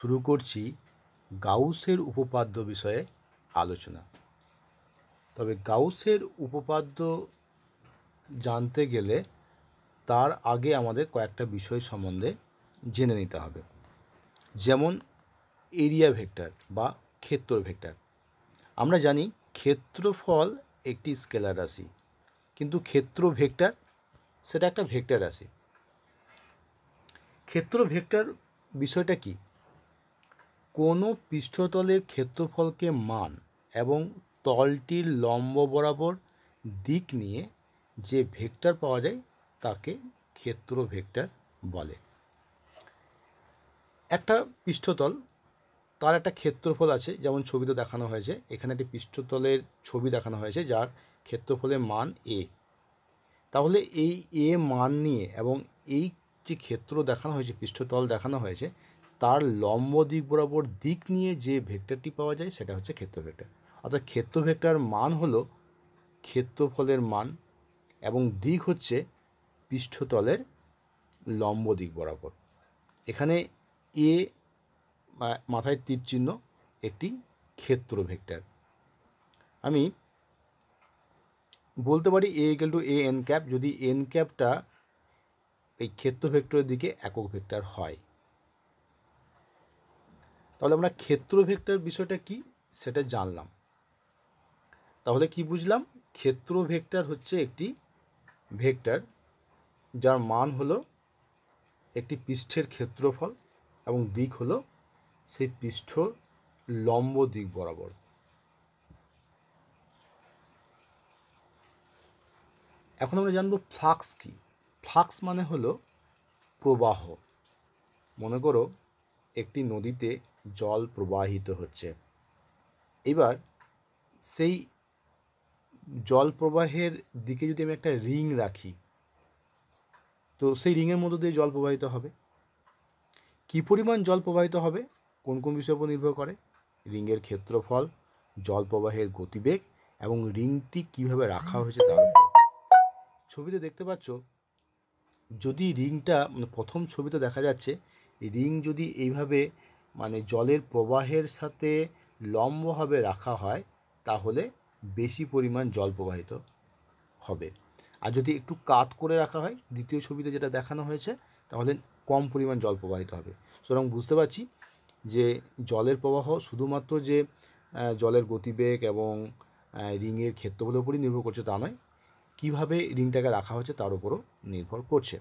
শুরু করছি গাউসের উপপাদ্য বিষয়ে আলোচনা তবে গাউসের উপপাদ্য জানতে গেলে তার আগে আমাদের কয়েকটা বিষয় সম্বন্ধে জেনে নিতে হবে যেমন এরিয়া ভেক্টর বা ক্ষেত্র ভেক্টর আমরা জানি ক্ষেত্রফল একটি স্কেলার রাশি কিন্তু ক্ষেত্র ভেক্টর সেটা একটা ভেক্টর রাশি ক্ষেত্র ভেক্টর বিষয়টা কী কোনো পৃষ্ঠতলের ক্ষেত্রফলকে মান এবং তলটির লম্ব বরাবর দিক নিয়ে যে ভেক্টর পাওয়া যায় তাকে ক্ষেত্র ভেক্টর বলে একটা পৃষ্ঠতল তার একটা ক্ষেত্রফল আছে যেমন ছবিতে দেখানো হয়েছে এখানে একটি পৃষ্ঠতলের ছবি দেখানো হয়েছে যার ক্ষেত্রফলের মান এ তাহলে এই এ মান নিয়ে এবং এই যে ক্ষেত্র দেখানো হয়েছে পৃষ্ঠতল দেখানো হয়েছে তার লম্ব দিক বরাবর দিক নিয়ে যে ভেক্টরটি পাওয়া যায় সেটা হচ্ছে ক্ষেত্র ভেক্টর অর্থাৎ ক্ষেত্র ভেক্টর মান হল ক্ষেত্রফলের মান এবং দিক হচ্ছে পৃষ্ঠতলের লম্ব দিক বরাবর এখানে এ মাথায় তীর চিহ্ন একটি ক্ষেত্র ভেক্টর আমি বলতে পারি A equal to A N cap যদি এন ক্যাপটা এই ক্ষেত্র ভেক্টরের দিকে একক ভেক্টর হয় তাহলে আমরা ক্ষেত্র ভেক্টর বিষয়টা কি সেটা জানলাম তাহলে কি বুঝলাম ক্ষেত্র ভেক্টর হচ্ছে একটি ভেক্টর যার মান হলো একটি পৃষ্ঠের ক্ষেত্রফল এবং দিক হলো সেই পৃষ্ঠ লম্ব দিক বরাবর এখন আমরা জানবো ফ্লাক্স কি ফ্লাক্স মানে হলো প্রবাহ মনে করো একটি নদীতে জল প্রবাহিত হচ্ছে এবার সেই জল প্রবাহের দিকে যদি আমি একটা রিং রাখি তো সেই রিংয়ের মধ্যে দিয়ে জল প্রবাহিত হবে কি পরিমাণ জল প্রবাহিত হবে কোন কোন বিষয়ের উপর নির্ভর করে রিংয়ের ক্ষেত্রফল জল প্রবাহের গতিবেগ এবং রিংটি কিভাবে রাখা হয়েছে তার উপর ছবিতে দেখতে পাচ্ছ যদি রিংটা মানে প্রথম ছবিতে দেখা যাচ্ছে রিং যদি এইভাবে মানে জলের প্রবাহের সাথে লম্বভাবে রাখা হয় তাহলে বেশি পরিমাণ জল প্রবাহিত হবে আর যদি একটু কাত করে রাখা হয় দ্বিতীয় ছবিতে যেটা দেখানো হয়েছে তাহলে কম পরিমাণ জল প্রবাহিত হবে সুতরাং বুঝতে পারছি যে জলের প্রবাহ শুধুমাত্র যে জলের গতিবেগ এবং রিংয়ের ক্ষেত্রগুলোর উপরই নির্ভর করছে তা নয় কীভাবে রিংটাকে রাখা হয়েছে তার উপরও নির্ভর করছে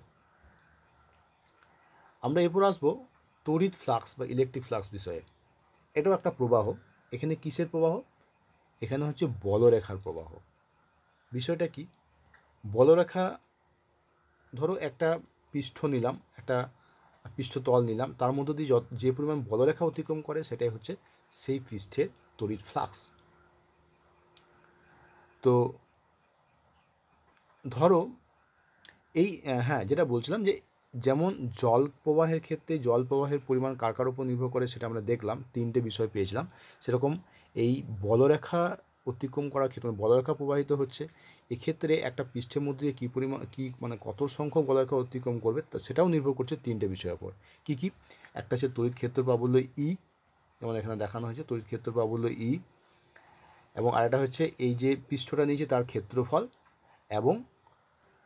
আমরা এরপর আসবো তড়িৎ ফ্লাক্স বা ইলেকট্রিক ফ্লাক্স বিষয়ে এটাও একটা প্রবাহ এখানে কিসের প্রবাহ এখানে হচ্ছে বলরেখার প্রবাহ বিষয়টা কি বলরেখা ধরো একটা পৃষ্ঠ নিলাম একটা পৃষ্ঠতল নিলাম তার মধ্যে দিয়ে যত যে পরিমাণ বলরেখা অতিক্রম করে সেটাই হচ্ছে সেই পৃষ্ঠের তড়িৎ ফ্লাক্স তো ধরো এই হ্যাঁ যেটা বলছিলাম যে যেমন জল প্রবাহের ক্ষেত্রে জল প্রবাহের পরিমাণ কার কার উপর নির্ভর করে সেটা আমরা দেখলাম তিনটে বিষয় পেয়েছিলাম সেরকম এই বলরেখা অতিক্রম করার ক্ষেত্রে মানে বলরেখা প্রবাহিত হচ্ছে এক্ষেত্রে একটা পৃষ্ঠের মধ্যে কী পরিমাণ কী মানে কত সংখ্যক বলরেখা অতিক্রম করবে তা সেটাও নির্ভর করছে তিনটে বিষয়ের উপর কী কী একটা হচ্ছে তড়িৎ ক্ষেত্র প্রাবল্য ই e, যেমন এখানে দেখানো হয়েছে তড়িৎ ক্ষেত্র প্রাবল্য ই e, এবং আরেকটা হচ্ছে এই যে পৃষ্ঠটা নিয়েছে তার ক্ষেত্রফল এবং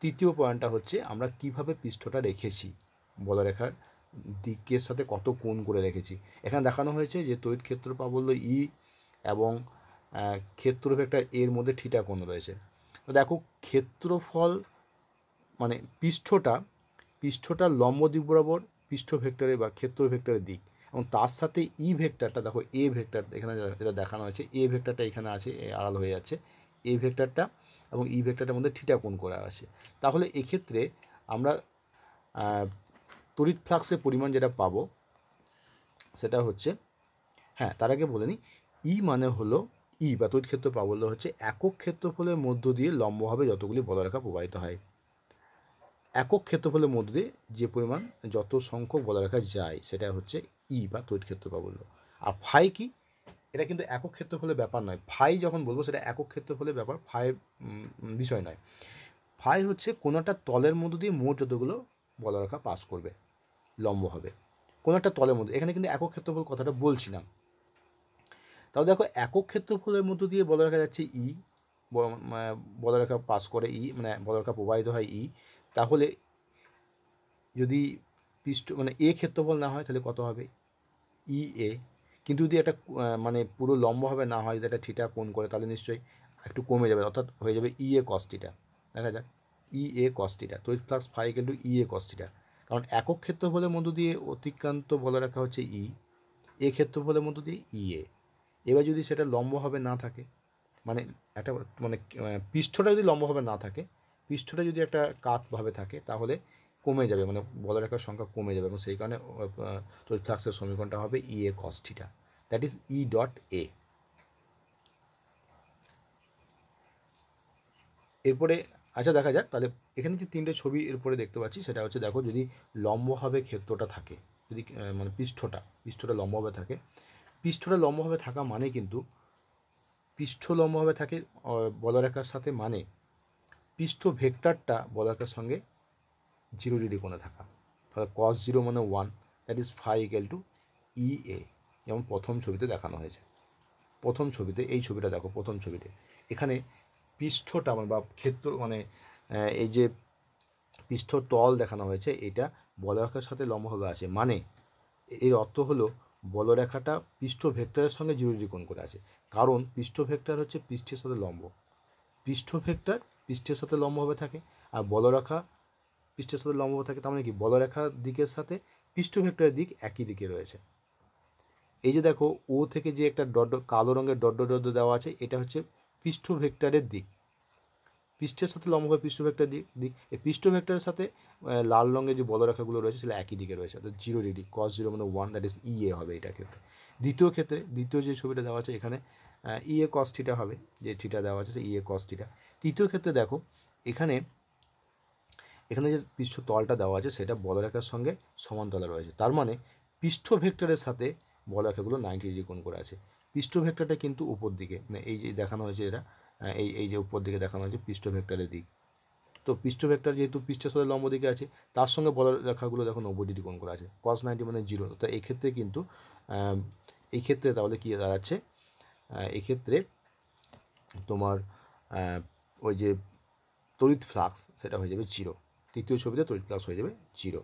তৃতীয় পয়েন্টটা হচ্ছে আমরা কিভাবে পৃষ্ঠটা রেখেছি রেখার দিকের সাথে কত কোণ করে রেখেছি এখানে দেখানো হয়েছে যে তড়িৎ ক্ষেত্র প্রাবল্য ই e এবং ক্ষেত্র ভেক্টর এর মধ্যে ঠিটা কোণ রয়েছে তো দেখো ক্ষেত্রফল মানে পৃষ্ঠটা পৃষ্ঠটা লম্ব দিক বরাবর পৃষ্ঠ ভেক্টরে বা ক্ষেত্র ভেক্টরের দিক এবং তার সাথে ই e ভেক্টরটা দেখো এ ভেক্টর এখানে যেটা দেখানো হয়েছে এ ভেক্টরটা এখানে আছে আড়াল হয়ে যাচ্ছে এ ভেক্টরটা এবং ই e ভেক্টরটার মধ্যে থিটা কোণ করা আছে তাহলে এক্ষেত্রে আমরা তড়িৎ ফ্লাক্সের পরিমাণ যেটা পাবো সেটা হচ্ছে হ্যাঁ তার আগে বলে নিই ই e মানে হলো ই e বা তড়িৎ ক্ষেত্র প্রাবল্য হচ্ছে একক ক্ষেত্রফলের মধ্য দিয়ে লম্বভাবে যতগুলি বলরেখা প্রবাহিত হয় একক ক্ষেত্রফলের মধ্য দিয়ে যে পরিমাণ যত সংখ্যক বলরেখা যায় সেটা হচ্ছে ই বা তড়িৎ ক্ষেত্র প্রাবল্য আর ফাই কি এটা কিন্তু একক ক্ষেত্রফলের ব্যাপার নয় ফাই যখন বলবো সেটা একক ক্ষেত্রফলের ব্যাপার ফাই বিষয় নয় ফাই হচ্ছে কোনো একটা তলের মধ্য দিয়ে মোট যতগুলো বলরেখা পাস করবে লম্ব হবে কোনো একটা তলের মধ্যে এখানে কিন্তু একক ক্ষেত্রফল কথাটা বলছিলাম তাহলে দেখো একক ক্ষেত্রফলের মধ্য দিয়ে বলরেখা যাচ্ছে ই e, বলরেখা পাস করে ই e, মানে বলরেখা প্রবাহিত হয় ই e, তাহলে যদি পৃষ্ঠ মানে এ ক্ষেত্রফল না হয় তাহলে কত হবে ই এ কিন্তু যদি একটা মানে পুরো লম্বভাবে না হয় যদি একটা থিটা কোন করে তাহলে নিশ্চয়ই একটু কমে যাবে অর্থাৎ হয়ে যাবে ই এ কস্টিটা দেখা যাক ই এ কস্টিটা তড়িৎ প্লাস ফাই কিন্তু ই এ কস্টিটা কারণ একক ক্ষেত্র বলে মধ্য দিয়ে অতিক্রান্ত বলে রাখা হচ্ছে ই e, এ ক্ষেত্র বলে মধ্য দিয়ে ই e এ এবার যদি সেটা লম্বভাবে না থাকে মানে একটা মানে পৃষ্ঠটা যদি লম্বভাবে না থাকে পৃষ্ঠটা যদি একটা কাতভাবে থাকে তাহলে কমে যাবে মানে রেখার সংখ্যা কমে যাবে এবং সেই কারণে তড়িৎ ফ্লাক্সের সমীকরণটা হবে ই এ কস্টিটা that is E dot A এরপরে আচ্ছা দেখা যাক তাহলে এখানে যে তিনটে ছবি এরপরে দেখতে পাচ্ছি সেটা হচ্ছে দেখো যদি লম্বভাবে ক্ষেত্রটা থাকে যদি মানে পৃষ্ঠটা পৃষ্ঠটা লম্বভাবে থাকে পৃষ্ঠটা লম্বভাবে থাকা মানে কিন্তু পৃষ্ঠ লম্বভাবে থাকে বলরেখার সাথে মানে পৃষ্ঠ ভেক্টরটা বলরেখার সঙ্গে জিরো ডিগ্রি কোণে থাকা অর্থাৎ কস জিরো মানে one that is phi equal to E A যেমন প্রথম ছবিতে দেখানো হয়েছে প্রথম ছবিতে এই ছবিটা দেখো প্রথম ছবিতে এখানে পৃষ্ঠটা মানে বা ক্ষেত্র মানে এই যে পৃষ্ঠ তল দেখানো হয়েছে এটা বলরেখার সাথে লম্বভাবে আছে মানে এর অর্থ হলো বলরেখাটা পৃষ্ঠ ভেক্টরের সঙ্গে জিরো ডিগ্রি কোণ করে আছে কারণ পৃষ্ঠ ভেক্টর হচ্ছে পৃষ্ঠের সাথে লম্ব পৃষ্ঠ ভেক্টর পৃষ্ঠের সাথে লম্বভাবে থাকে আর বলরেখা পৃষ্ঠের সাথে লম্ব থাকে তার মানে কি বলরেখা দিকের সাথে পৃষ্ঠ ভেক্টরের দিক একই দিকে রয়েছে এই যে দেখো ও থেকে যে একটা ডট কালো রঙের ডট ডট দেওয়া আছে এটা হচ্ছে পৃষ্ঠ ভেক্টরের দিক পৃষ্ঠের সাথে লম্বভাবে পৃষ্ঠ ভেক্টর দিক দিক এই পৃষ্ঠ ভেক্টরের সাথে লাল রঙের যে বলরেখাগুলো রয়েছে সেটা একই দিকে রয়েছে অর্থাৎ জিরো ডিগ্রি কস জিরো মানে ওয়ান দ্যাট ইস ইএ হবে এটা ক্ষেত্রে দ্বিতীয় ক্ষেত্রে দ্বিতীয় যে ছবিটা দেওয়া আছে এখানে ইএ কস থিটা হবে যে থিটা দেওয়া আছে ইএ কস থিটা তৃতীয় ক্ষেত্রে দেখো এখানে এখানে যে পৃষ্ঠ তলটা দেওয়া আছে সেটা বলরেখার সঙ্গে সমান্তরাল রয়েছে তার মানে পৃষ্ঠ ভেক্টরের সাথে বলরেখাগুলো নাইনটি ডিগ্রি কোণ করে আছে পৃষ্ঠ ভেক্টরটা কিন্তু উপর দিকে মানে এই যে দেখানো হয়েছে এটা এই এই যে উপর দিকে দেখানো হয়েছে পৃষ্ঠ ভেক্টরের দিক তো পৃষ্ঠ ভেক্টর যেহেতু পৃষ্ঠের সাথে লম্ব দিকে আছে তার সঙ্গে বলরেখাগুলো দেখো নব্বই ডিগ্রি কোণ করা আছে কস নাইনটি মানে জিরো তো এক্ষেত্রে কিন্তু এই ক্ষেত্রে তাহলে কী দাঁড়াচ্ছে এক্ষেত্রে তোমার ওই যে তড়িৎ ফ্লাক্স সেটা হয়ে যাবে জিরো তৃতীয় ছবিতে তড়িৎ প্লাস হয়ে যাবে জিরো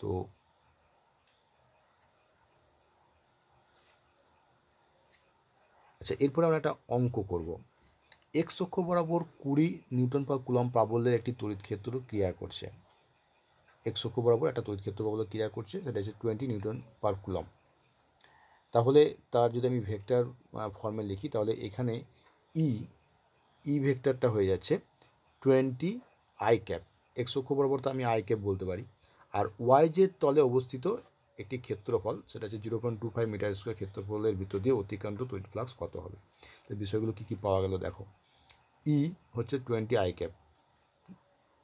তো আচ্ছা এরপরে আমরা একটা অঙ্ক করব এক্স অক্ষ বরাবর কুড়ি নিউটন পার কুলম প্রাবল্যের একটি তড়িৎ ক্ষেত্র ক্রিয়া করছে এক্স অক্ষ বরাবর একটা তড়িৎ ক্ষেত্র প্রাবল্য ক্রিয়া করছে সেটা হচ্ছে টোয়েন্টি নিউটন পার কুলম তাহলে তার যদি আমি ভেক্টর ফর্মে লিখি তাহলে এখানে ই e, ই e ভেক্টরটা হয়ে যাচ্ছে টোয়েন্টি আই ক্যাপ এক্স অক্ষ বরাবর আমি আই ক্যাপ বলতে পারি আর ওয়াই যে তলে অবস্থিত একটি ক্ষেত্রফল সেটা হচ্ছে zero point two five metre square ক্ষেত্রফলের ভিতর দিয়ে অতিক্রান্ত টোয়েন্টি ফ্লাক্স কত হবে তো বিষয়গুলো কী কী পাওয়া গেল দেখো ই e হচ্ছে টোয়েন্টি আই ক্যাপ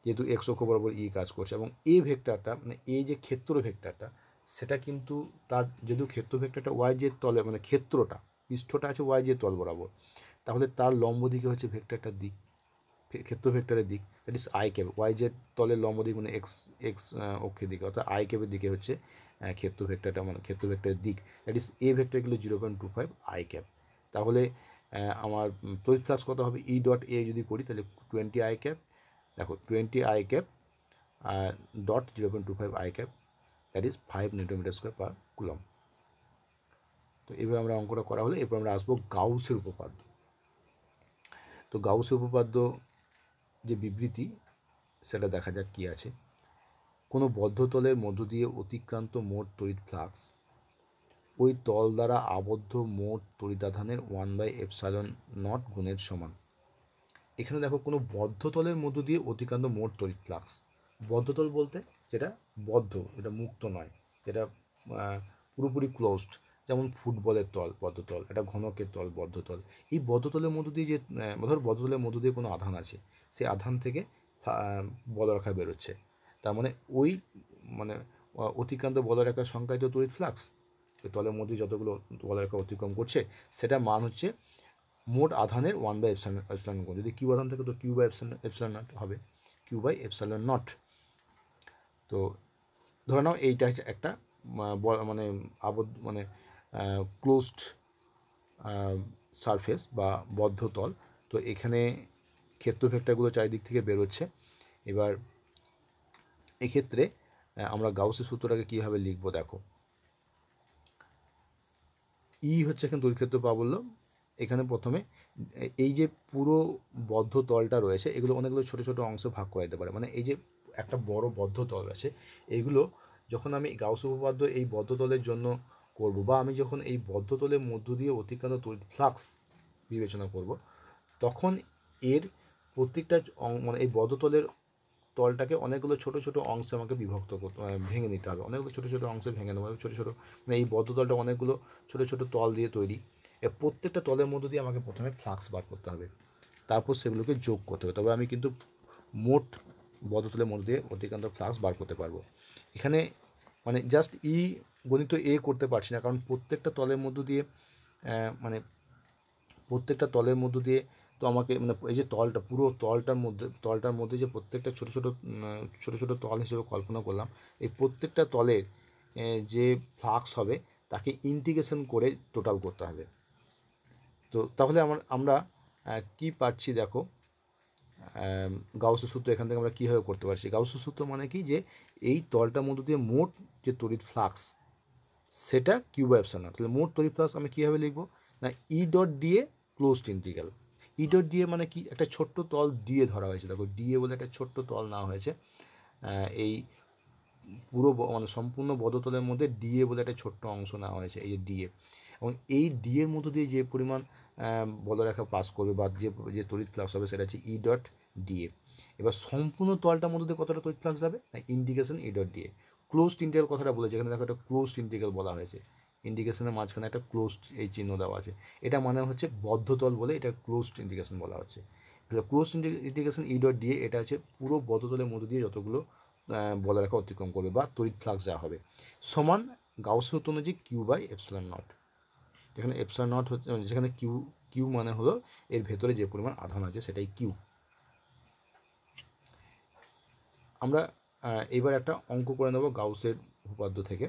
যেহেতু এক্স অক্ষ বরাবর ই e কাজ করছে এবং এ ভেক্টরটা মানে এই যে ক্ষেত্র ভেক্টরটা সেটা কিন্তু তার যেহেতু ক্ষেত্র ভেক্টরটা ওয়াই যে তলে মানে ক্ষেত্রটা পৃষ্ঠটা আছে ওয়াই যে তল বরাবর তাহলে তার লম্ব দিকে হচ্ছে ভেক্টরটার দিক ক্ষেত্র ভেক্টরের দিক that is I cap Y Z তলের লম্ব দিক মানে এক্স এক্স অক্ষের দিকে অর্থাৎ আই ক্যাবের দিকে হচ্ছে ক্ষেত্র ভেক্টরটা মানে ক্ষেত্র ভেক্টরের দিক দ্যাট ইস এ ভেক্টর গেলে zero point two five I cap তাহলে আমার তড়িৎ ফ্লাক্স কত হবে ই ডট এ যদি করি তাহলে টোয়েন্টি আই ক্যাব দেখো twenty I cap dot zero point two five I cap that is five newton metre square per coulomb তো এভাবে আমরা অঙ্কটা করা হলে এরপর আমরা আসবো গাউসের উপপাদ্য তো গাউসের উপপাদ্য যে বিবৃতি সেটা দেখা যাক কী আছে কোনো বদ্ধতলের মধ্য দিয়ে অতিক্রান্ত মোট তড়িৎ ফ্লাক্স ওই তল দ্বারা আবদ্ধ মোট তড়িদাধানের ওয়ান বাই এপসাইলন নট গুণের সমান এখানে দেখো কোনো বদ্ধতলের মধ্য দিয়ে অতিক্রান্ত মোট তড়িৎ ফ্লাক্স বদ্ধতল বলতে যেটা বদ্ধ এটা মুক্ত নয় যেটা পুরোপুরি ক্লোজড যেমন ফুটবলের তল বদ্ধতল একটা ঘনকের তল বদ্ধতল এই বদ্ধতলের মধ্য দিয়ে যে ধর বদ্ধতলের মধ্য দিয়ে কোনো আধান আছে সেই আধান থেকে বলরেখা বেরোচ্ছে তার মানে ওই মানে অতিক্রান্ত বলরেখার সংখ্যায় তো তড়িৎ ফ্লাক্স তলের মধ্যে যতগুলো বলরেখা অতিক্রম করছে সেটা মান হচ্ছে মোট আধানের ওয়ান বাই এফসান এপসালন গুণ যদি কিউ আধান থাকে তো Q by epsilon epsilon nought হবে কিউ বাই এফসাল নট তো ধরে নাও এইটা একটা মানে আবদ্ধ মানে ক্লোজড সারফেস বা বদ্ধ তল তো এখানে ক্ষেত্র ভেক্টরগুলো চারিদিক থেকে বেরোচ্ছে এবার এক্ষেত্রে আমরা গাউসের সূত্রটাকে কীভাবে লিখব দেখো ই e হচ্ছে এখানে দৈর্ঘ্যক্ষেত্র প্রাবল্য এখানে প্রথমে এই যে পুরো বদ্ধ তলটা রয়েছে এগুলো অনেকগুলো ছোট ছোট অংশ ভাগ করা যেতে পারে মানে এই যে একটা বড় বদ্ধ তল আছে এগুলো যখন আমি গাউস উপপাদ্য এই বদ্ধ তলের জন্য করব বা আমি যখন এই বদ্ধতলের মধ্য দিয়ে অতিক্রান্ত তড়িৎ ফ্লাক্স বিবেচনা করব তখন এর প্রত্যেকটা মানে এই বদ্ধতলের তলটাকে অনেকগুলো ছোট ছোট অংশে আমাকে বিভক্ত করতে ভেঙে নিতে হবে অনেকগুলো ছোট ছোট অংশে ভেঙে নেবো ছোটো ছোটো মানে এই বদ্ধতলটা অনেকগুলো ছোট ছোট তল দিয়ে তৈরি এ প্রত্যেকটা তলের মধ্য দিয়ে আমাকে প্রথমে ফ্লাক্স বার করতে হবে তারপর সেগুলোকে যোগ করতে হবে তবে আমি কিন্তু মোট বদ্ধতলের মধ্য দিয়ে অতিক্রান্ত ফ্লাক্স বার করতে পারবো এখানে মানে জাস্ট ই e গণিত এ করতে পারছি না কারণ প্রত্যেকটা তলের মধ্য দিয়ে মানে প্রত্যেকটা তলের মধ্য দিয়ে তো আমাকে মানে এই যে তলটা পুরো তলটার মধ্যে তলটার মধ্যে যে প্রত্যেকটা ছোটো ছোটো ছোটো ছোটো তল হিসেবে কল্পনা করলাম এই প্রত্যেকটা তলের যে ফ্লাক্স হবে তাকে ইন্টিগ্রেশন করে টোটাল করতে হবে তো তাহলে আমার আমরা কি পাচ্ছি দেখো গাউসের সূত্র এখান থেকে আমরা কীভাবে করতে পারছি গাউসের সূত্র মানে কি যে এই তলটার মধ্য দিয়ে মোট যে তরিত ফ্লাক্স সেটা কিউ বাই এপসান তাহলে মোট তরিত ফ্লাক্স আমি কীভাবে লিখবো না ই ডট দিয়ে ক্লোজড ইন্টিগ্রাল ই ডট দিয়ে মানে কি একটা ছোট্ট তল দিয়ে ধরা হয়েছে দেখো ডিএ বলে একটা ছোট্ট তল নেওয়া হয়েছে এই পুরো মানে সম্পূর্ণ বদতলের মধ্যে ডিএ বলে একটা ছোট্ট অংশ নেওয়া হয়েছে এই যে ডিএ এবং এই ডিএর মধ্য দিয়ে যে পরিমাণ বলরেখা পাস করবে বা যে যে তড়িৎ ফ্লাক্স হবে সেটা হচ্ছে ই ডট ডিএ এবার সম্পূর্ণ তলটার মধ্যে কতটা তড়িৎ ফ্লাক্স যাবে indication E dot D A closed integral কথাটা বলেছে এখানে দেখো একটা ক্লোজড ইন্টিগ্রাল বলা হয়েছে ইন্ডিকেশনের মাঝখানে একটা ক্লোজড এই চিহ্ন দেওয়া আছে এটা মানে হচ্ছে বদ্ধতল বলে এটা ক্লোজড ইন্ডিকেশন বলা হচ্ছে close indication E dot D A এটা হচ্ছে পুরো বদ্ধতলের মধ্যে দিয়ে যতগুলো বলা রাখা অতিক্রম করবে বা তড়িৎ ফ্লাক্স যা হবে সমান গাউসীয় অনুযায়ী যে কিউ বাই এপসিলন নট যেখানে এপসার নট হচ্ছে যেখানে কিউ কিউ মানে হলো এর ভেতরে যে পরিমাণ আধান আছে সেটাই কিউ আমরা এবার একটা অঙ্ক করে নেব গাউসের উপাদ্য থেকে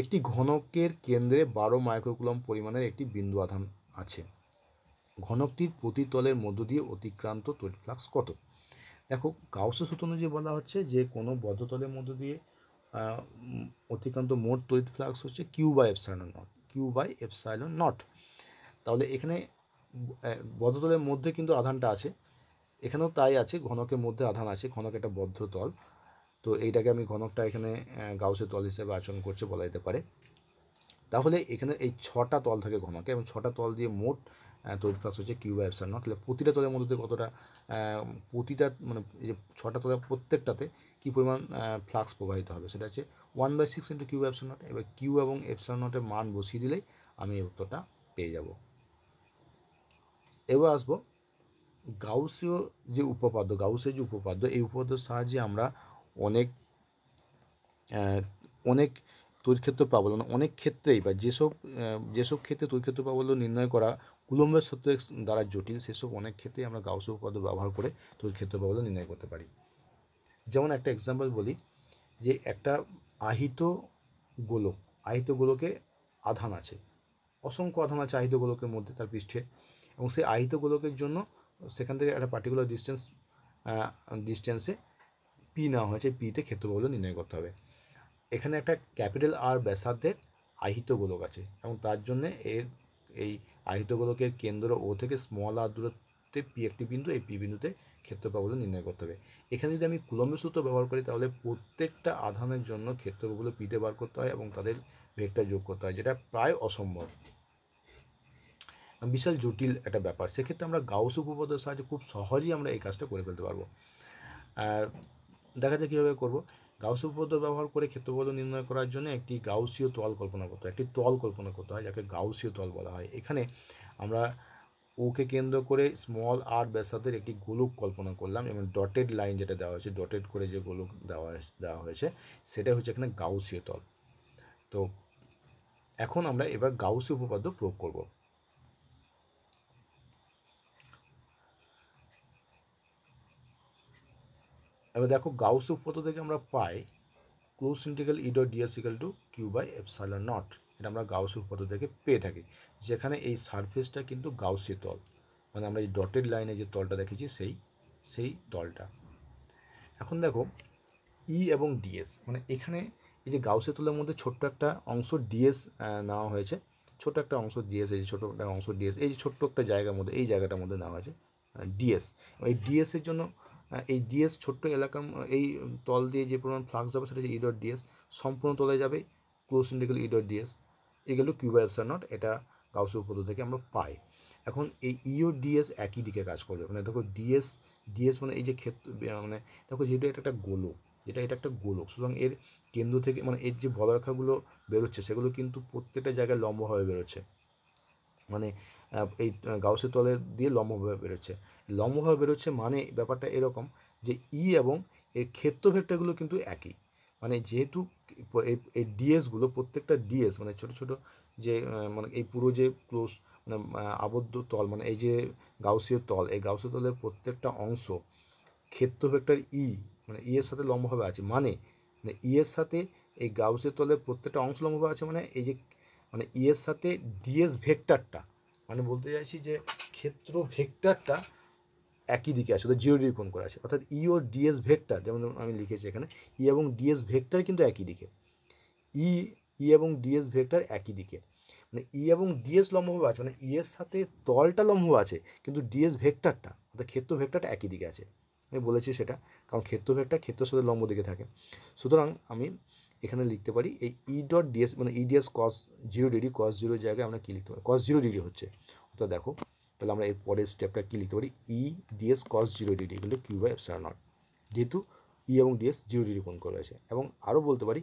একটি ঘনকের কেন্দ্রে বারো মাইক্রোকুলম পরিমাণের একটি বিন্দু আধান আছে ঘনকটির প্রতি তলের মধ্য দিয়ে অতিক্রান্ত তড়িৎ ফ্লাক্স কত দেখো গাউসের সূত্র অনুযায়ী বলা হচ্ছে যে কোনো বদ্ধতলের মধ্য দিয়ে অতিক্রান্ত মোট তড়িৎ ফ্লাক্স হচ্ছে কিউ বা epsilon naught Q by epsilon naught তাহলে এখানে বদ্ধতলের মধ্যে কিন্তু আধানটা আছে এখানেও তাই আছে ঘনকের মধ্যে আধান আছে ঘনক একটা বদ্ধ তল তো এইটাকে আমি ঘনকটা এখানে গাউসের তল হিসেবে আচরণ করছে বলা যেতে পারে তাহলে এখানে এই ছটা তল থাকে ঘনকে এবং ছটা তল দিয়ে মোট তৈরি ক্লাস হচ্ছে কিউ বা এফসার নট তাহলে প্রতিটা তলের মধ্যে কতটা প্রতিটা মানে এই যে ছটা তলের প্রত্যেকটাতে কী পরিমাণ ফ্লাক্স প্রবাহিত হবে সেটা হচ্ছে one by six into Q epsilon naught এবার কিউ এবং এফসার নটের মান বসিয়ে দিলেই আমি এই উত্তরটা পেয়ে যাব এবার আসবো গাউসীয় যে উপপাদ্য গাউসের যে উপপাদ্য এই উপপাদ্যের সাহায্যে আমরা অনেক অনেক তৈরি ক্ষেত্র পাবলো মানে অনেক ক্ষেত্রেই বা যেসব যেসব ক্ষেত্রে তৈরি ক্ষেত্র পাবলো নির্ণয় করা কুলম্বের সত্য দ্বারা জটিল সেসব অনেক ক্ষেত্রে আমরা গাউস উপাদ্য ব্যবহার করে তৈরি ক্ষেত্র প্রবাদ নির্ণয় করতে পারি যেমন একটা এক্সাম্পল বলি যে একটা আহিত গোলক আহিত গোলকে আধান আছে অসংখ্য আধান আছে আহিত গোলকের মধ্যে তার পৃষ্ঠে এবং সেই আহিত গোলকের জন্য সেখান থেকে একটা পার্টিকুলার ডিস্টেন্স ডিস্টেন্সে পি নেওয়া হয়েছে পিতে ক্ষেত্রফল নির্ণয় করতে হবে এখানে একটা ক্যাপিটাল আর ব্যাসার্ধের আহিত গোলক আছে এবং তার জন্যে এর এই আহিত গোলকের কেন্দ্র ও থেকে স্মল আর দূরত্বে পি একটি বিন্দু এই পি বিন্দুতে ক্ষেত্রপাগুলো নির্ণয় করতে হবে এখানে যদি আমি কুলম্বের সূত্র ব্যবহার করি তাহলে প্রত্যেকটা আধানের জন্য ক্ষেত্রগুলো পিতে বার করতে হয় এবং তাদের ভেকটা যোগ করতে হয় যেটা প্রায় অসম্ভব বিশাল জটিল একটা ব্যাপার সেক্ষেত্রে আমরা গাউস উপপাদ্যের সাহায্যে খুব সহজেই আমরা এই কাজটা করে ফেলতে পারবো দেখা যায় কীভাবে করবো গাউসীয় উপপাদ্য ব্যবহার করে ক্ষেত্রফল নির্ণয় করার জন্য একটি গাউসীয় তোয়াল কল্পনা করতে হয় একটি তোয়াল কল্পনা করতে হয় যাকে গাউসীয় তোয়াল বলা হয় এখানে আমরা ওকে কেন্দ্র করে স্মল আর ব্যাসার্ধের একটি গোলক কল্পনা করলাম এবং ডটেড লাইন যেটা দেওয়া হয়েছে ডটেড করে যে গোলক দেওয়া দেওয়া হয়েছে সেটা হচ্ছে এখানে গাউসীয় তল তো এখন আমরা এবার গাউসীয় উপপাদ্য প্রয়োগ করব এবার দেখো গাউস উপপাদ্য থেকে আমরা পাই close integral E dot DS equal to Q by epsilon naught এটা আমরা গাউস উপপাদ্য থেকে পেয়ে থাকি যেখানে এই সারফেসটা কিন্তু গাউসি তল মানে আমরা এই ডটেড লাইনে যে তলটা দেখেছি সেই সেই তলটা এখন দেখো ই e এবং ডিএস মানে এখানে এই যে গাউসের তলের মধ্যে ছোট্ট একটা অংশ ডিএস নেওয়া হয়েছে ছোট একটা অংশ ডিএস এই যে ছোটো একটা অংশ ডিএস এই যে ছোট্ট একটা জায়গার মধ্যে এই জায়গাটার মধ্যে নেওয়া হয়েছে ডিএস এই ডিএসের জন্য এই ডিএস ছোট্ট এলাকার এই তল দিয়ে যে পরিমাণ ফ্লাক্স যাবে সেটা হচ্ছে ই ডট ডিএস সম্পূর্ণ তলে যাবে close integral E dot DS এগুলো কিউবা এফসার নট এটা কাউসি উপর থেকে আমরা পাই এখন এই ইও e ডিএস একই দিকে কাজ করবে মানে দেখো ডিএস ডিএস মানে এই যে ক্ষেত্র মানে দেখো যেহেতু এটা একটা গোলক যেটা এটা একটা গোলক সুতরাং এর কেন্দ্র থেকে মানে এর যে বলরেখাগুলো বেরোচ্ছে সেগুলো কিন্তু প্রত্যেকটা জায়গায় লম্বভাবে বেরোচ্ছে মানে এই গাউসের তলের দিয়ে লম্বভাবে বেরোচ্ছে লম্বভাবে বেরোচ্ছে মানে ব্যাপারটা এরকম যে ই এবং এর ভেক্টরগুলো কিন্তু একই মানে যেহেতু এই ডিএসগুলো প্রত্যেকটা ডিএস মানে ছোট ছোট যে মানে এই পুরো যে ক্লোজ মানে আবদ্ধ তল মানে এই যে গাউসীয় তল এই গাউসীয় তলের প্রত্যেকটা অংশ ক্ষেত্র ভেক্টর ই মানে ই এর সাথে লম্বভাবে আছে মানে, মানে ই এর সাথে এই গাউসের তলের প্রত্যেকটা অংশ লম্বভাবে আছে মানে এই যে মানে ইয়ের e সাথে ডিএস ভেক্টরটা মানে বলতে চাইছি যে ক্ষেত্র ভেক্টরটা একই দিকে আছে ওদের জিরো ডিগ্রি কোণ করে আছে অর্থাৎ ই e ও ডিএস ভেক্টর যেমন আমি লিখেছি এখানে ই e এবং ডিএস ভেক্টর কিন্তু একই দিকে ই ই এবং ডিএস ভেক্টর একই দিকে মানে ই এবং ডিএস লম্বভাবে আছে মানে ইয়ের সাথে তলটা লম্ব আছে কিন্তু ডিএস ভেক্টরটা অর্থাৎ ক্ষেত্র ভেক্টরটা একই দিকে আছে আমি বলেছি সেটা কারণ ক্ষেত্র ভেক্টর ক্ষেত্রের সাথে লম্ব দিকে থাকে সুতরাং আমি এখানে লিখতে পারি এই ই ডট ডিএস মানে EDS cos zero degree cos zero জায়গায় আমরা কী লিখতে পারি কস জিরো ডিগ্রি হচ্ছে অর্থাৎ দেখো তাহলে আমরা এর পরের স্টেপটা কী লিখতে পারি E DS cos zero degree এগুলো কিউ বাই এফসার নট যেহেতু ই e এবং ডিএস জিরো ডিগ্রি কোন করে রয়েছে এবং আরও বলতে পারি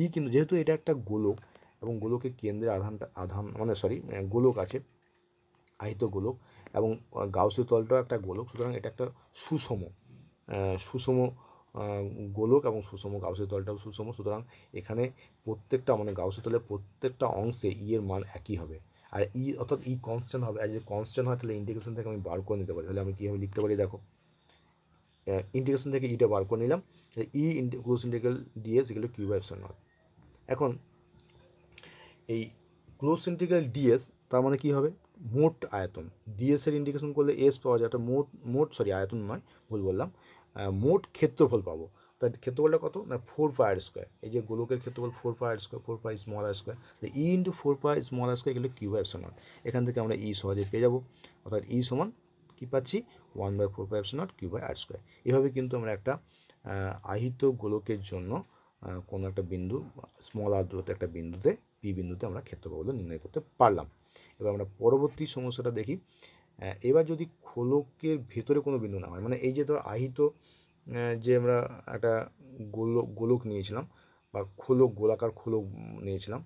ই e কিন্তু যেহেতু এটা একটা গোলক এবং গোলকের কেন্দ্রে আধানটা আধান মানে সরি গোলক আছে আহিত গোলক এবং গাউসীয় তলটাও একটা গোলক সুতরাং এটা একটা সুষম সুষম গোলক এবং সুষম গাউসের তলটাও সুষম সুতরাং এখানে প্রত্যেকটা মানে গাউসের তলের প্রত্যেকটা অংশে ই e এর মান একই হবে আর ই e অর্থাৎ ই e কনস্ট্যান্ট হবে আর যদি কনস্ট্যান্ট হয় তাহলে ইন্টিগ্রেশন থেকে আমি বার করে নিতে পারি তাহলে আমি কীভাবে লিখতে পারি দেখো ইন্টিগ্রেশন থেকে ইটা বার করে নিলাম ই ক্লোজ ইন্টিগ্রাল ডিএস এগুলো কিউ বাই এপসিলন নট এখন এই ক্লোজ ইন্টিগ্রাল ডিএস তার মানে কী হবে মোট আয়তন ডিএসের ইন্ডিকেশন করলে এস পাওয়া যায় এটা মোট মোট সরি আয়তন নয় ভুল বললাম মোট ক্ষেত্রফল পাবো তার ক্ষেত্রফলটা কত না ফোর পায়ার স্কোয়ার এই যে গোলকের ক্ষেত্রফল four pi r square four pi small R square E into four pi small R square এগুলো কিউ অ্যাপসনট এখান থেকে আমরা ই e সহজে পেয়ে যাবো অর্থাৎ ই e সমান কী পাচ্ছি one by four pi naught Q by R square এভাবে কিন্তু আমরা একটা আহিত গোলকের জন্য কোনো একটা বিন্দু স্মল আর দূরত্ব একটা বিন্দুতে পি বিন্দুতে আমরা ক্ষেত্রফলগুলো নির্ণয় করতে পারলাম এবার আমরা পরবর্তী সমস্যাটা দেখি এবার যদি খোলকের ভেতরে কোনো বিন্দু না হয় মানে এই যে ধর আহিত যে আমরা একটা গোলক গোলক নিয়েছিলাম বা খোলক গোলাকার খোলক নিয়েছিলাম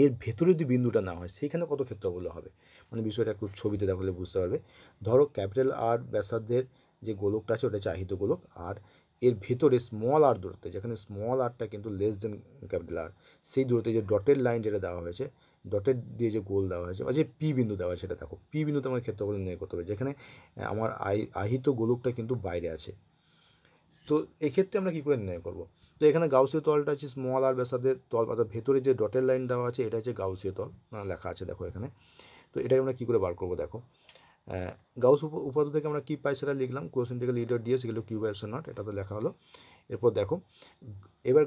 এর ভেতরে যদি বিন্দুটা না হয় সেইখানে কত বললে হবে মানে বিষয়টা একটু ছবিতে দেখলে বুঝতে পারবে ধরো ক্যাপিটাল আর ব্যাসার্ধের যে গোলকটা আছে ওটা চাহিত গোলক আর এর ভেতরে স্মল আর দূরত্বে যেখানে স্মল আরটা কিন্তু লেস দেন ক্যাপিটাল আর সেই দূরত্বে যে ডটের লাইন যেটা দেওয়া হয়েছে ডটের দিয়ে যে গোল দেওয়া হয়েছে বা যে পি বিন্দু দেওয়া হয়েছে সেটা দেখো পি বিন্দুতে আমার ক্ষেত্রফল নির্ণয় করতে হবে যেখানে আমার আই আহিত গোলকটা কিন্তু বাইরে আছে তো এক্ষেত্রে আমরা কী করে নির্ণয় করব তো এখানে গাউসীয় তলটা আছে স্মল আর ব্যাসাদের তল অর্থাৎ ভেতরে যে ডটের লাইন দেওয়া আছে এটা হচ্ছে গাউসীয় তল মানে লেখা আছে দেখো এখানে তো এটাকে আমরা কী করে বার করবো দেখো গাউস উপাদান থেকে আমরা কী পাই সেটা লিখলাম কোয়েশন থেকে লিডার দিয়ে সেগুলো কিউ বাইপসন নট এটা তো লেখা হলো এরপর দেখো এবার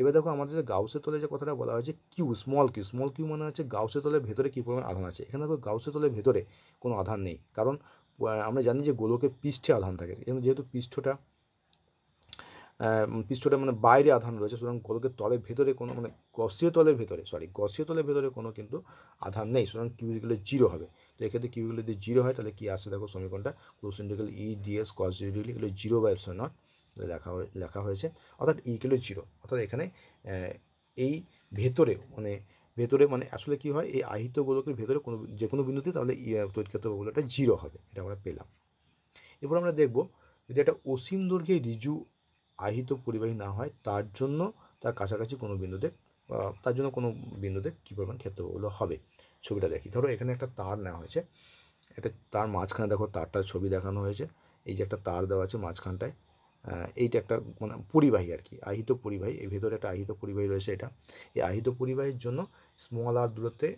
এবার দেখো আমাদের গাউসের তলে যে কথাটা বলা হয়েছে Q small Q small Q মানে হচ্ছে গাউসের তলের ভেতরে কী পরিমাণ আধান আছে এখানে দেখো গাউসের তলের ভেতরে কোনো আধান নেই কারণ আমরা জানি যে গোলকের পৃষ্ঠে আধান থাকে এবং যেহেতু পৃষ্ঠটা পৃষ্ঠটা মানে বাইরে আধান রয়েছে সুতরাং গোলকের তলের ভেতরে কোনো মানে গসীয় তলের ভেতরে সরি গসীয় তলের ভেতরে কোনো কিন্তু আধান নেই সুতরাং কিউগুলো জিরো হবে তো এক্ষেত্রে কিউগুলো যদি জিরো হয় তাহলে কী আসে দেখো সমীকরণটা close integral E DS cos zero degree এগুলো জিরো বাই নট লেখা লেখা হয়েছে অর্থাৎ ইকুয়াল জিরো অর্থাৎ এখানে এই ভেতরে মানে ভেতরে মানে আসলে কি হয় এই আহিত গোলকের ভেতরে কোনো যে কোনো বিন্দুতে তাহলে তৈরিকাত একটা জিরো হবে এটা আমরা পেলাম এরপর আমরা দেখব যদি একটা অসীম দৈর্ঘ্যে রিজু আহিত পরিবাহী না হয় তার জন্য তার কাছাকাছি কোনো বিন্দুতে তার জন্য কোনো বিন্দুতে কী পরিমাণ ক্ষেত্রগুলো হবে ছবিটা দেখি ধরো এখানে একটা তার নেওয়া হয়েছে একটা তার মাঝখানে দেখো তারটার ছবি দেখানো হয়েছে এই যে একটা তার দেওয়া আছে মাঝখানটায় এইটা একটা মানে পরিবাহী আর কি আহিত পরিবাহী এর ভেতরে একটা আহিত পরিবাহী রয়েছে এটা এই আহিত পরিবাহীর জন্য স্মল আর দূরত্বে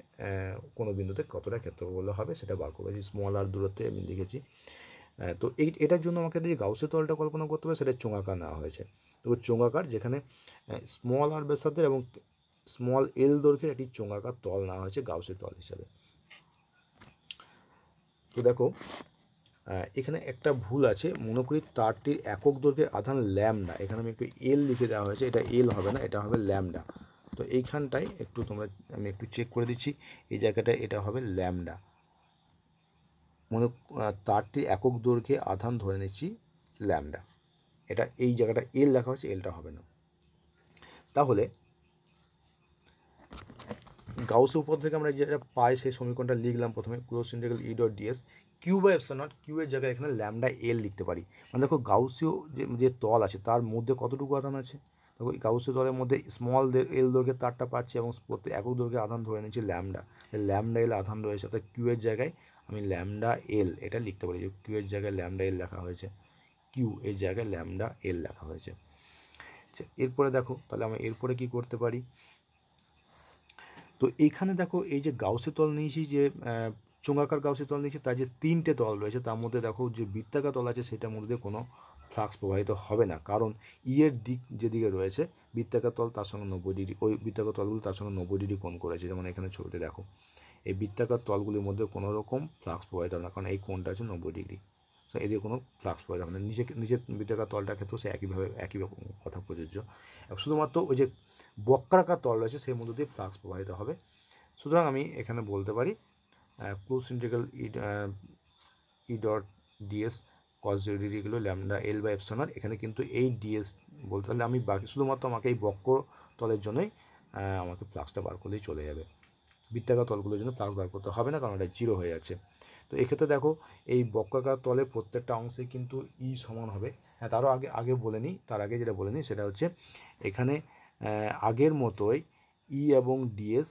কোনো বিন্দুতে কতটা ক্ষেত্রফল হবে সেটা বার করবে স্মল আর দূরত্বে আমি দেখেছি তো এই এটার জন্য আমাকে যে গাউসের তলটা কল্পনা করতে হবে সেটা চোঙাকার নেওয়া হয়েছে তো চোঙাকার যেখানে স্মল আর ব্যাসার্ধের এবং স্মল এল দৈর্ঘ্যের একটি চোঙাকার তল নেওয়া হয়েছে গাউসের তল হিসাবে তো দেখো এখানে একটা ভুল আছে মনে করি তারটির একক দৈর্ঘ্যের আধান ল্যামডা এখানে আমি একটু এল লিখে দেওয়া হয়েছে এটা এল হবে না এটা হবে ল্যামডা তো এইখানটায় একটু তোমরা আমি একটু চেক করে দিচ্ছি এই জায়গাটায় এটা হবে ল্যামডা মনে তারটির একক দৈর্ঘ্যে আধান ধরে নিচ্ছি ল্যামডা এটা এই জায়গাটা এল লেখা হয়েছে এলটা হবে না তাহলে গাউস উপর থেকে আমরা যেটা পাই সেই সমীকরণটা লিখলাম প্রথমে close integral E dot DS Q by epsilon naught Q এর জায়গায় এখানে ল্যামডা এল লিখতে পারি মানে দেখো গাউসিও যে যে তল আছে তার মধ্যে কতটুকু আদান আছে দেখো এই তলের মধ্যে স্মল এল দৈর্ঘ্যের তারটা পাচ্ছি এবং প্রত্যেক একক দৈর্ঘ্যের আধান ধরে নিচ্ছি ল্যামডা ল্যামডা এল আধান রয়েছে অর্থাৎ কিউ এর জায়গায় আমি ল্যামডা এল এটা লিখতে পারি যে কিউ এর জায়গায় ল্যামডা এল লেখা হয়েছে কিউ এর জায়গায় ল্যামডা এল লেখা হয়েছে আচ্ছা, এরপরে দেখো তাহলে আমি এরপরে কি করতে পারি তো এইখানে দেখো এই যে গাউসের তল নিয়েছি যে চোঙাকার গাউসি তল নিচ্ছে তার যে তিনটে তল রয়েছে তার মধ্যে দেখো যে বৃত্তাকার তল আছে সেটার মধ্যে কোনো ফ্লাক্স প্রবাহিত হবে না কারণ ইয়ের e দিক যেদিকে রয়েছে বৃত্তাকার তল তার সঙ্গে নব্বই ডিগ্রি ওই বৃত্তাকার তলগুলো তার সঙ্গে নব্বই ডিগ্রি কোণ করেছে যেমন এখানে ছবিতে দেখো এই বৃত্তাকার তলগুলির মধ্যে কোনো রকম ফ্লাক্স প্রবাহিত হবে না কারণ এই কোণটা আছে নব্বই ডিগ্রি তো এদের কোনো ফ্লাক্স প্রবাহিত হবে না নিজে নিজের বৃত্তাকার তলটার ক্ষেত্রেও সে একইভাবে একই কথা প্রযোজ্য শুধুমাত্র ওই যে বক্রাকার তল রয়েছে সেই মধ্যে দিয়ে ফ্লাক্স প্রবাহিত হবে সুতরাং আমি এখানে বলতে পারি close integral E E dot DS cos zero degree গেলো ল্যামডা এল বা এপসন আর এখানে কিন্তু এই ডিএস বলতে হলে আমি বাকি শুধুমাত্র আমাকে এই বক্র তলের জন্যই আমাকে ফ্লাক্সটা বার করলেই চলে যাবে বৃত্তাকার তলগুলোর জন্য ফ্লাক্স বার করতে হবে না কারণ এটা জিরো হয়ে যাচ্ছে তো এক্ষেত্রে দেখো এই বক্রাকার তলে প্রত্যেকটা অংশে কিন্তু ই e সমান হবে হ্যাঁ তারও আগে আগে বলে নিই তার আগে যেটা বলে নিই সেটা হচ্ছে এখানে আগের মতোই ই e এবং ডিএস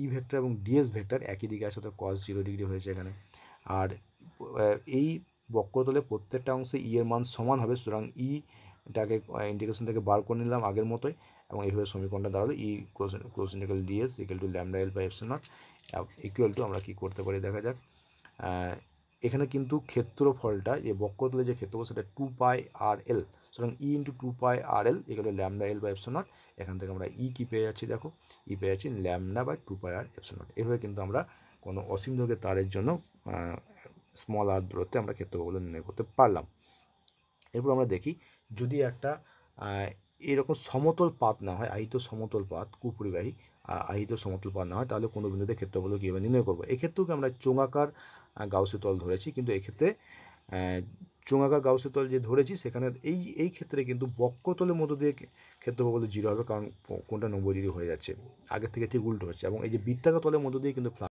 ই ভেক্টর e এবং ডিএস ভেক্টর একই দিকে আছে অর্থাৎ কস জিরো ডিগ্রি হয়েছে এখানে আর এই বক্রতলে প্রত্যেকটা অংশে ই e এর মান সমান হবে সুতরাং ইটাকে e ইন্ডিকেশন থেকে বার করে নিলাম আগের মতোই এবং এইভাবে সমীকরণটা দাঁড়ালো E close close integral DS equal to lambda L by epsilon naught equal to আমরা কী করতে পারি দেখা যাক এখানে কিন্তু ক্ষেত্রফলটা যে বক্রতলে যে ক্ষেত্রফল সেটা টু পাই আর এল সুতরাং ই ইন্টু টু পাই আর এল এগুলো ল্যামডা এল বা এপসোনট এখান থেকে আমরা ই e কী পেয়ে যাচ্ছি দেখো ই e পেয়ে যাচ্ছি lambda by two pi R epsilon naught এভাবে কিন্তু আমরা কোনো অসীম যোগের তারের জন্য স্মল আর দূরত্বে আমরা ক্ষেত্রগুলো নির্ণয় করতে পারলাম এরপর আমরা দেখি যদি একটা এরকম সমতল পাত না হয় আহিত সমতল পাত কুপরিবাহী আহিত সমতল পাত না হয় তাহলে কোনো বিন্দুতে ক্ষেত্রগুলো কীভাবে নির্ণয় করবো এক্ষেত্রেও আমরা চোঙাকার গাউসের তল ধরেছি কিন্তু এক্ষেত্রে চোঙাকা গাউসের তল যে ধরেছি সেখানে এই এই ক্ষেত্রে কিন্তু বক্রতলের মধ্য দিয়ে ক্ষেত্র বলতে জিরো হবে কারণ কোনটা নব্বই ডিগ্রি হয়ে যাচ্ছে আগের থেকে ঠিক উল্টো হচ্ছে এবং এই যে বৃত্তাকা তলের মধ্য দিয়ে কিন্তু